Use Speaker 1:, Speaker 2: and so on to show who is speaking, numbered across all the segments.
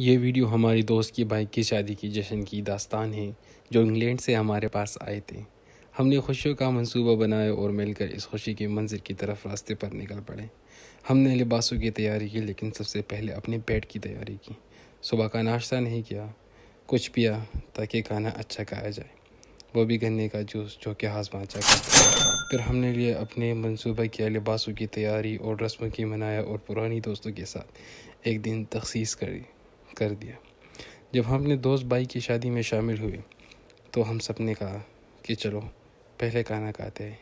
Speaker 1: ये वीडियो हमारी दोस्त की बाइक की शादी की जश्न की दास्तान है जो इंग्लैंड से हमारे पास आए थे हमने खुशियों का मंसूबा बनाया और मिलकर इस खुशी के मंजिल की तरफ रास्ते पर निकल पड़े हमने लिबासों की तैयारी की लेकिन सबसे पहले अपने बेड की तैयारी की सुबह का नाश्ता नहीं किया कुछ पिया ताकि खाना अच्छा खाया जाए वो भी गन्ने का जूस जो कि हाजमा अच्छा का फिर हमने लिए अपने मनसूबा किया लिबासों की तैयारी और रस्मों की मनाया और पुरानी दोस्तों के साथ एक दिन तखसीस करी कर दिया जब हम अपने दोस्त भाई की शादी में शामिल हुए तो हम सब ने कहा कि चलो पहले खाना खाते हैं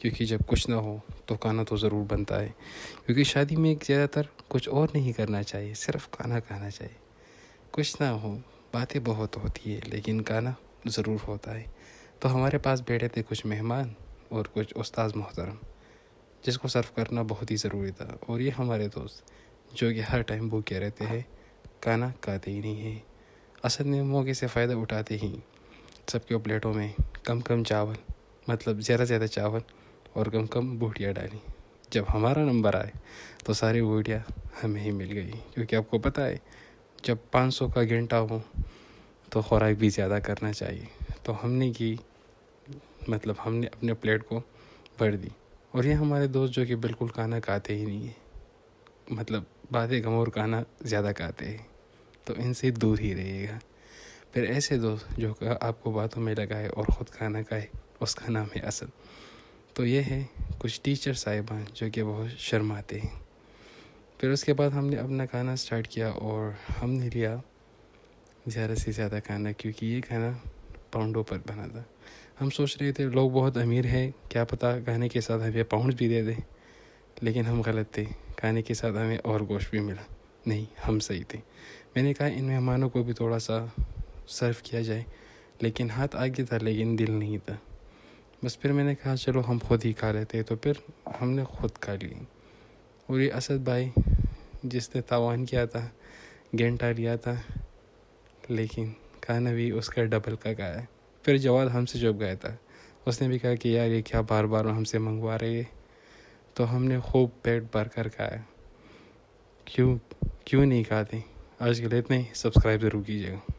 Speaker 1: क्योंकि जब कुछ ना हो तो खाना तो ज़रूर बनता है क्योंकि शादी में ज़्यादातर कुछ और नहीं करना चाहिए सिर्फ खाना खाना चाहिए कुछ ना हो बातें बहुत होती है लेकिन खाना ज़रूर होता है तो हमारे पास बैठे थे कुछ मेहमान और कुछ उस्ताद मोहतरम जिसको सर्व करना बहुत ही ज़रूरी था और ये हमारे दोस्त जो कि हर टाइम भूखे रहते हैं खाना खाते ही नहीं हैं असद ने मौके से फ़ायदा उठाते ही सबके प्लेटों में कम कम चावल मतलब ज़्यादा ज़्यादा चावल और कम कम बूटियाँ डाली जब हमारा नंबर आए तो सारी बूटियाँ हमें ही मिल गई क्योंकि आपको पता है जब 500 का घंटा हो तो खुराक भी ज़्यादा करना चाहिए तो हमने की मतलब हमने अपने प्लेट को भर दी और ये हमारे दोस्त जो कि बिल्कुल खाना खाते ही नहीं है मतलब बातें कम और खाना ज़्यादा खाते हैं तो इनसे दूर ही रहिएगा फिर ऐसे दोस्त जो आपको बातों में लगाए और ख़ुद खाना खाए उसका नाम है असद तो ये है कुछ टीचर साहिबान जो कि बहुत शर्माते हैं फिर उसके बाद हमने अपना खाना स्टार्ट किया और हमने लिया ज़्यादा से ज़्यादा खाना क्योंकि ये खाना पाउंडों पर बना था हम सोच रहे थे लोग बहुत अमीर हैं क्या पता खाने के साथ हमें पाउंड भी दे दें लेकिन हम गलत थे खाने के साथ हमें और गोश्त भी मिला नहीं हम सही थे मैंने कहा इन मेहमानों को भी थोड़ा सा सर्व किया जाए लेकिन हाथ आगे था लेकिन दिल नहीं था बस फिर मैंने कहा चलो हम खुद ही खा लेते तो फिर हमने खुद खा ली और ये असद भाई जिसने तावान किया था घंटा लिया था लेकिन खाना भी उसका डबल का गाया फिर जवाब हमसे चुप गया था उसने भी कहा कि यार ये क्या बार बार हमसे मंगवा रहे तो हमने खूब पेट भर कर खाया क्यों क्यों नहीं खाते आज के लिए इतना ही सब्सक्राइब ज़रूर कीजिएगा